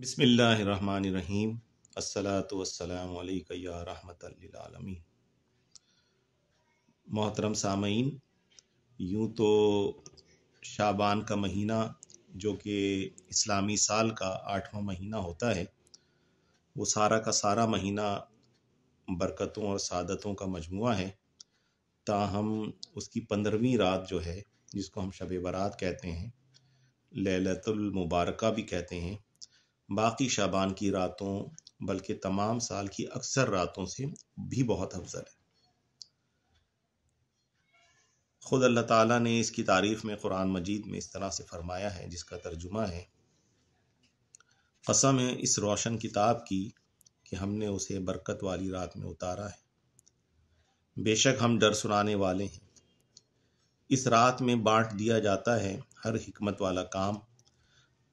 बिसमीम असलातम रहमतमी मोहतरम सामीन यूँ तो शाबान का महीना जो कि इस्लामी साल का आठवां महीना होता है वो सारा का सारा महीना बरकतों और सादतों का मजमु है ताहम उसकी पंद्रहवीं रात जो है जिसको हम शब बारात कहते हैं ललतुलमबारक भी कहते हैं बाकी शाबान की रातों बल्कि तमाम साल की अक्सर रातों से भी बहुत अफजल है ख़ुद अल्लाह ताला ने इसकी तारीफ़ में कुरान मजीद में इस तरह से फरमाया है जिसका तर्जुमा है कसम है इस रोशन किताब की कि हमने उसे बरकत वाली रात में उतारा है बेशक हम डर सुनाने वाले हैं इस रात में बांट दिया जाता है हर हिकमत वाला काम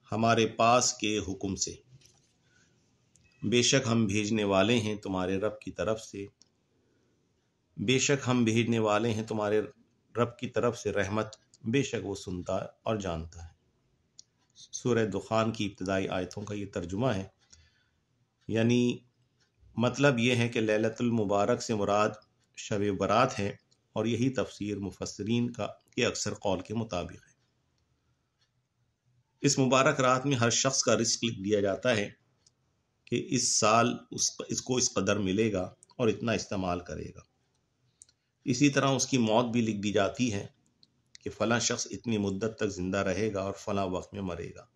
हमारे पास के हुक्म से बेशक हम भेजने वाले हैं तुम्हारे रब की तरफ से बेशक हम भेजने वाले हैं तुम्हारे रब की तरफ से रहमत बेशक वो सुनता और जानता है सूर्य दुखान की इब्तदाई आयतों का ये तर्जुमा है यानी मतलब ये है कि ललतुल मुबारक से मुराद शब बरात है और यही तफसीर मुफसरीन का के अक्सर कौल के मुताबिक है इस मुबारक रात में हर शख्स का रिस्क लिख दिया जाता है कि इस साल उस इसको इस कदर मिलेगा और इतना इस्तेमाल करेगा इसी तरह उसकी मौत भी लिख दी जाती है कि फ़लाँ शख्स इतनी मुद्दत तक ज़िंदा रहेगा और फ़लाँ वक्त में मरेगा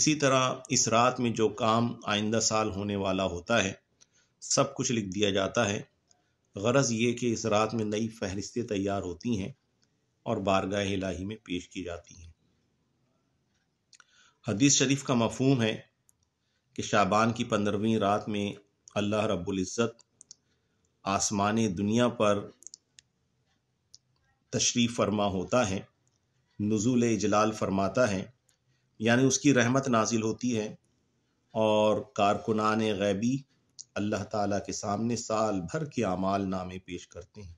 इसी तरह इस रात में जो काम आइंदा साल होने वाला होता है सब कुछ लिख दिया जाता है गरज ये कि इस रात में नई फहरिस्तें तैयार होती हैं और बारगाह इलाही में पेश की जाती हैं हदीस शरीफ का मफहम है कि शाबान की पंद्रहवीं रात में अल्लाह रबुल्ज़त आसमान दुनिया पर तशरीफ़ फरमा होता है नज़ुल इजलाल फरमाता है यानी उसकी रहमत नाजिल होती है और कारकुनान गैबी अल्लाह ताला के सामने साल भर के अमाल नामे पेश करते हैं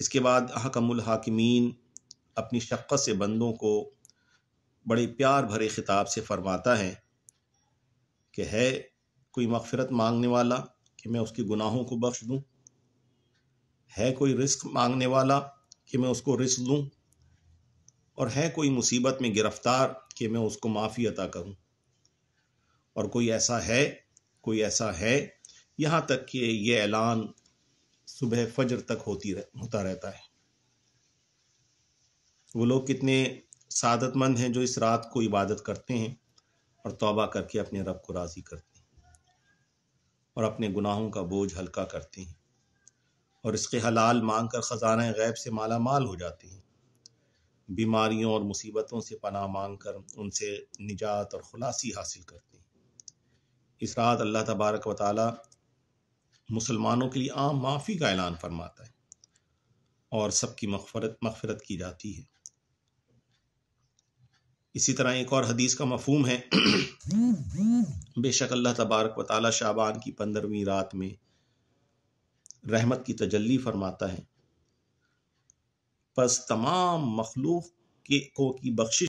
इसके बाद हकमुल हाकिमीन अपनी शक्क़त से बंदों को बड़े प्यार भरे ख़िताब से फरमाता है कि है कोई मगफ़रत मांगने वाला कि मैं उसके गुनाहों को बख्श दूँ है कोई रिस्क मांगने वाला कि मैं उसको रिस्क दूँ और है कोई मुसीबत में गिरफ़्तार कि मैं उसको माफ़ी अता करूँ और कोई ऐसा है कोई ऐसा है यहाँ तक कि ये ऐलान सुबह फजर तक होती रह, होता रहता है वो लोग कितने सादतमंद हैं जो इस रात को इबादत करते हैं और तौबा करके अपने रब को राज़ी करते हैं और अपने गुनाहों का बोझ हल्का करते हैं और इसके हलाल मांग कर ख़जाना गैब से माला माल हो जाते हैं बीमारियों और मुसीबतों से पनाह मांग कर उनसे निजात और खुलासी हासिल करते हैं इस रात अल्लाह तबारक व ताली मुसलमानों के लिए आम माफ़ी का ऐलान फरमाता है और सबकी मफफरत मफफरत की जाती है इसी तरह एक और हदीस का मफहम है बेशक अल्लाह तबारक व ताली शाबान की पंद्रहवीं रात में रहमत की तजल्ली फरमाता है बस तमाम मखलूक के को की बख्शिश